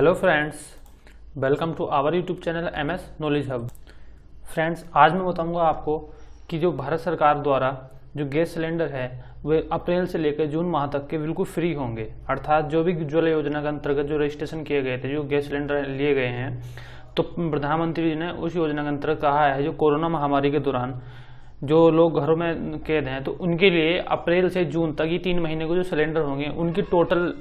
hello friends welcome to our YouTube channel M S knowledge hub friends आज मैं बताऊंगा आपको कि जो भारत सरकार द्वारा जो गैस सिलेंडर है वे अप्रैल से लेकर जून माह तक के बिल्कुल फ्री होंगे अर्थात जो भी उज्ज्वला योजना के अंतर्गत जो रजिस्ट्रेशन किए गए थे जो गैस सिलेंडर लिए गए हैं तो प्रधानमंत्री जी ने उस योजना के अंतर्गत कहा है जो कोरोना महामारी के दौरान जो लोग घरों में कैद हैं तो उनके लिए अप्रैल से जून तक ये तीन महीने को जो सिलेंडर होंगे उनकी टोटल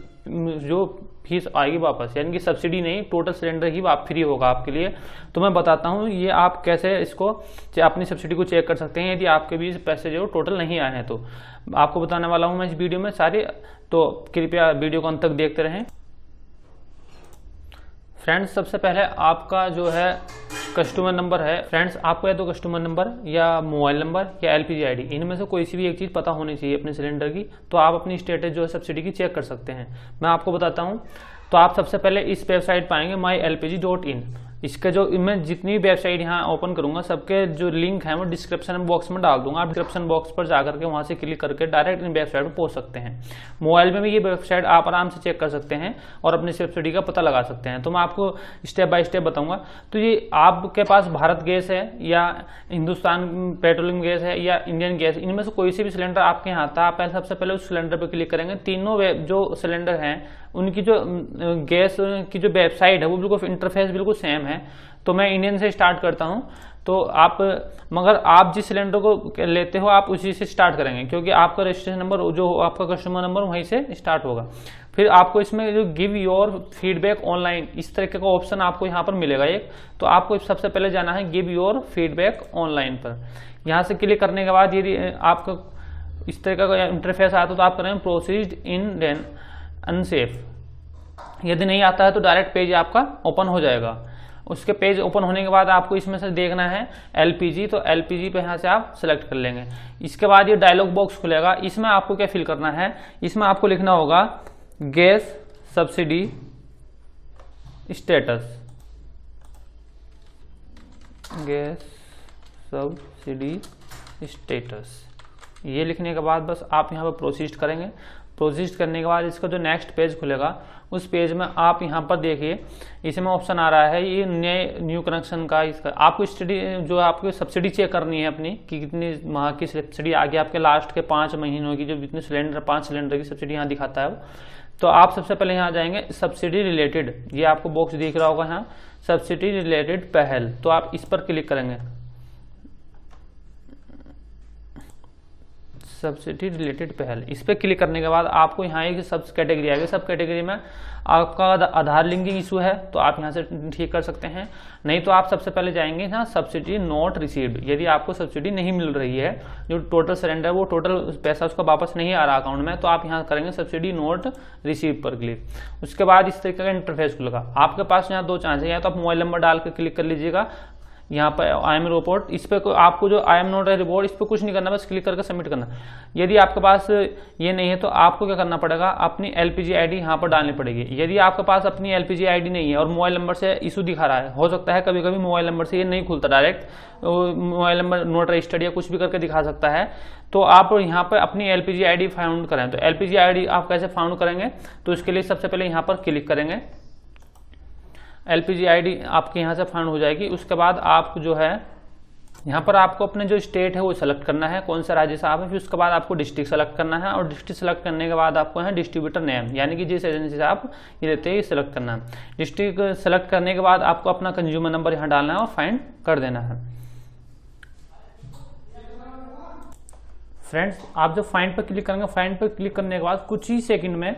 जो फीस आएगी वापस यानी कि सब्सिडी नहीं टोटल सिलेंडर ही फ्री होगा आपके लिए तो मैं बताता हूँ ये आप कैसे इसको अपनी सब्सिडी को चेक कर सकते हैं यदि आपके भी पैसे जो टोटल नहीं आए हैं तो आपको बताने वाला हूँ मैं इस वीडियो में सारे तो कृपया वीडियो को अंत तक देखते रहें फ्रेंड्स सबसे पहले आपका जो है कस्टमर नंबर है फ्रेंड्स आपको या तो कस्टमर नंबर या मोबाइल नंबर या एल पी आईडी इनमें से कोई सी भी एक चीज़ पता होनी चाहिए अपने सिलेंडर की तो आप अपनी स्टेटस जो है सब्सिडी की चेक कर सकते हैं मैं आपको बताता हूँ तो आप सबसे पहले इस वेबसाइट पाएंगे my L P G dot in इसका जो मैं जितनी भी वेबसाइट यहाँ ओपन करूंगा सबके जो लिंक है वो डिस्क्रिप्शन बॉक्स में डाल दूंगा आप डिस्क्रिप्शन बॉक्स पर जाकर के वहाँ से क्लिक करके डायरेक्ट इन वेबसाइट पर पहुँच सकते हैं मोबाइल में भी ये वेबसाइट आप आराम से चेक कर सकते हैं और अपनी सब्सिडी का पता लगा सकते हैं तो मैं आपको स्टेप बाय स्टेप बताऊंगा तो ये आपके पास भारत गैस है या हिंदुस्तान पेट्रोलियम गैस है या इंडियन गैस इनमें से कोई से भी सिलेंडर आपके यहाँ था आप सबसे पहले उस सिलेंडर पर क्लिक करेंगे तीनों जो सिलेंडर हैं उनकी जो गैस की जो वेबसाइट है वो बिल्कुल इंटरफेस बिल्कुल सेम है है तो मैं इंडियन से स्टार्ट करता हूँ तो आप मगर आप जिस सिलेंडर को लेते हो आप उसी से स्टार्ट करेंगे क्योंकि आपका रजिस्ट्रेशन नंबर जो आपका कस्टमर नंबर वहीं से स्टार्ट होगा फिर आपको इसमें जो गिव योर फीडबैक ऑनलाइन इस तरीके का ऑप्शन आपको यहाँ पर मिलेगा एक तो आपको सबसे पहले जाना है गिव योर फीडबैक ऑनलाइन पर यहाँ से क्लिक करने के बाद यदि आपका इस तरीके का इंटरफेस आता है तो आप करें प्रोसीड इन देन अनसेफ यदि नहीं आता है तो डायरेक्ट पेज आपका ओपन हो जाएगा उसके पेज ओपन होने के बाद आपको इसमें से देखना है एल तो एल पे यहाँ से आप सेलेक्ट कर लेंगे इसके बाद ये डायलॉग बॉक्स खुलेगा इसमें आपको क्या फिल करना है इसमें आपको लिखना होगा gas subsidy status gas subsidy status ये लिखने के बाद बस आप यहाँ पर प्रोसीड करेंगे प्रोजिस्ट करने के बाद इसका जो नेक्स्ट पेज खुलेगा उस पेज में आप यहाँ पर देखिए इसमें ऑप्शन आ रहा है ये नए न्यू कनेक्शन का इसका आपको स्टडी जो आपको सब्सिडी चेक करनी है अपनी कि कितनी माह की सब्सिडी आगे आपके लास्ट के पाँच महीनों की जो जितने सिलेंडर पाँच सिलेंडर की सब्सिडी यहाँ दिखाता है वो तो आप सबसे पहले यहाँ जाएंगे सब्सिडी रिलेटेड ये आपको बॉक्स दिख रहा होगा यहाँ सब्सिडी रिलेटेड पहल तो आप इस पर क्लिक करेंगे सब्सिडी रिलेटेड पहल इस पर क्लिक करने के बाद आपको यहाँ एक सब कैटेगरी आएगी सब कैटेगरी में आपका आधार लिंकिंग इशू है तो आप यहाँ से ठीक कर सकते हैं नहीं तो आप सबसे पहले जाएंगे यहाँ सब्सिडी नॉट रिसीव्ड यदि आपको सब्सिडी नहीं मिल रही है जो टोटल सरेंडर वो टोटल पैसा उसका वापस नहीं आ रहा अकाउंट में तो आप यहाँ करेंगे सब्सिडी नॉट रिसीव पर क्लिक उसके बाद इस तरीके का इंटरफेस खुलगा आपके पास यहाँ दो चांस है या तो आप मोबाइल नंबर डाल के क्लिक कर लीजिएगा यहाँ पर आई एम रिपोर्ट इस पर आपको जो आई एम नोट है रिपोर्ट इस पर कुछ नहीं करना बस क्लिक करके सबमिट करना यदि आपके पास ये नहीं है तो आपको क्या करना पड़ेगा अपनी L P G I D यहाँ पर डालनी पड़ेगी यदि आपके पास अपनी L P G I D नहीं है और मोबाइल नंबर से इशू दिखा रहा है हो सकता है कभी कभी मोबाइल नंबर से ये नहीं खुलता direct mobile number not registered या कुछ भी करके दिखा सकता है तो आप यहाँ पर अपनी L P G I D found करें तो L P G I D आप कैसे फाउंड करेंगे तो इसके लिए सबसे पहले यहाँ पर क्लिक करेंगे एल पी आपके यहाँ से फाइंड हो जाएगी उसके बाद आपको जो है यहाँ पर आपको अपने जो स्टेट है वो सेलेक्ट करना है कौन सा राज्य से आप है फिर उसके बाद आपको डिस्ट्रिक्ट सेलेक्ट करना है और डिस्ट्रिक्ट सेलेक्ट करने के बाद आपको है डिस्ट्रीब्यूटर नेम यानी कि जिस एजेंसी से आप ये लेते हैं ये सेलेक्ट करना है डिस्ट्रिक्ट सेलेक्ट करने के बाद आपको अपना कंज्यूमर नंबर यहाँ डालना है और फाइंड कर देना है फ्रेंड्स आप जब फाइंड पर क्लिक करेंगे फाइंड पर क्लिक करने के बाद कुछ ही सेकंड में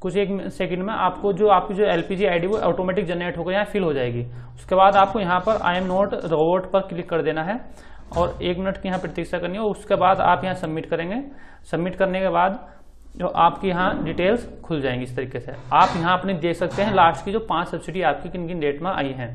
कुछ एक सेकंड में आपको जो आपकी जो एल पी आईडी वो ऑटोमेटिक जनरेट होकर यहाँ फिल हो जाएगी उसके बाद आपको यहाँ पर आई एम नोट रोबोट पर क्लिक कर देना है और एक मिनट की यहाँ प्रतीक्षा करनी है उसके बाद आप यहाँ सबमिट करेंगे सबमिट करने के बाद जो आपकी यहाँ डिटेल्स खुल जाएंगी इस तरीके से आप यहाँ अपने देख सकते हैं लास्ट की जो पांच सब्सिडी आपकी किन किन डेट में आई हैं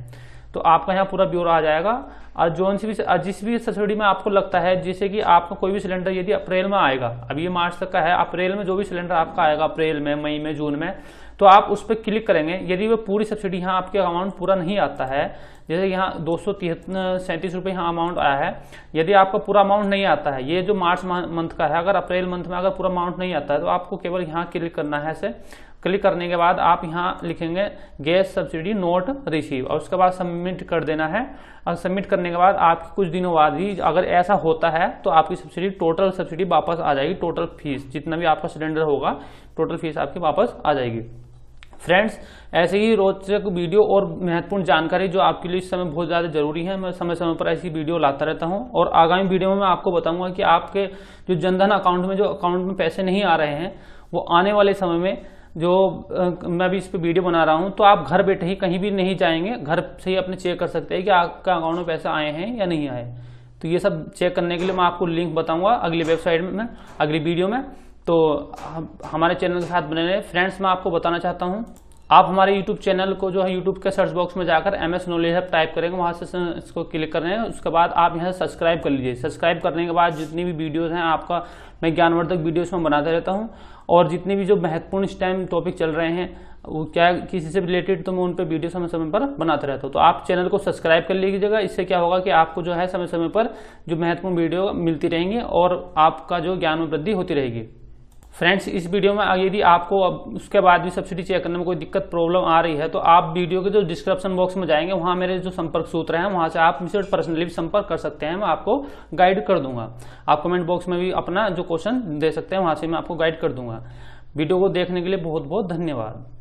तो आपका यहाँ पूरा ब्यूरो आ जाएगा और जो भी जिस भी सब्सिडी में आपको लगता है जैसे कि आपका कोई भी सिलेंडर यदि अप्रैल में आएगा अब ये मार्च तक का है अप्रैल में जो भी सिलेंडर आपका आएगा अप्रैल में मई में जून में तो आप उस पर क्लिक करेंगे यदि वो पूरी सब्सिडी यहाँ आपके अमाउंट पूरा नहीं आता है जैसे यहाँ दो सौ सैंतीस रुपये यहाँ अमाउंट आया है यदि आपका पूरा अमाउंट नहीं आता है ये जो मार्च मंथ का है अगर अप्रैल मंथ में अगर पूरा अमाउंट नहीं आता है तो आपको केवल यहाँ क्लिक करना है ऐसे क्लिक करने के बाद आप यहाँ लिखेंगे गैस सब्सिडी नोट रिसीव और उसके बाद सबमिट कर देना है और सबमिट करने के बाद आपके कुछ दिनों बाद ही अगर ऐसा होता है तो आपकी सब्सिडी टोटल सब्सिडी वापस आ जाएगी टोटल फीस जितना भी आपका सिलेंडर होगा टोटल फीस आपकी वापस आ जाएगी फ्रेंड्स ऐसे ही रोचक वीडियो और महत्वपूर्ण जानकारी जो आपके लिए इस समय बहुत ज़्यादा जरूरी है मैं समय समय पर ऐसी वीडियो लाता रहता हूं और आगामी वीडियो में मैं आपको बताऊंगा कि आपके जो जनधन अकाउंट में जो अकाउंट में पैसे नहीं आ रहे हैं वो आने वाले समय में जो मैं भी इस पर वीडियो बना रहा हूँ तो आप घर बैठे ही कहीं भी नहीं जाएंगे घर से ही अपने चेक कर सकते हैं कि आपका अकाउंट में पैसा आए हैं या नहीं आए तो ये सब चेक करने के लिए मैं आपको लिंक बताऊंगा अगली वेबसाइट में अगली वीडियो में तो हमारे चैनल के साथ बने रहे फ्रेंड्स मैं आपको बताना चाहता हूँ आप हमारे यूट्यूब चैनल को जो है यूट्यूब के सर्च बॉक्स में जाकर M S knowledge hub type करेंगे वहाँ से इसको क्लिक कर रहे हैं उसके बाद आप यहाँ सब्सक्राइब कर लीजिए सब्सक्राइब करने के बाद जितनी भी वीडियोस हैं आपका मैं ज्ञानवर्धक वीडियोस में बनाते रहता हूँ और जितने भी जो महत्वपूर्ण इस टाइम टॉपिक चल रहे हैं वो क्या किसी से रिलेटेड तो मैं उन पर वीडियो समय समय पर बनाते रहता हूँ तो आप चैनल को सब्सक्राइब कर लीजिएगा इससे क्या होगा कि आपको जो है समय समय पर जो महत्वपूर्ण वीडियो मिलती रहेंगी और आपका जो ज्ञान में वृद्धि होती रहेगी फ्रेंड्स इस वीडियो में यदि आपको अब उसके बाद भी सब्सिडी चेक करने में कोई दिक्कत प्रॉब्लम आ रही है तो आप वीडियो के जो डिस्क्रिप्शन बॉक्स में जाएंगे वहाँ मेरे जो संपर्क सूत्र हैं वहाँ से आप मुझसे पर्सनली भी संपर्क कर सकते हैं मैं आपको गाइड कर दूंगा आप कमेंट बॉक्स में भी अपना जो क्वेश्चन दे सकते हैं वहाँ से मैं आपको गाइड कर दूंगा वीडियो को देखने के लिए बहुत बहुत धन्यवाद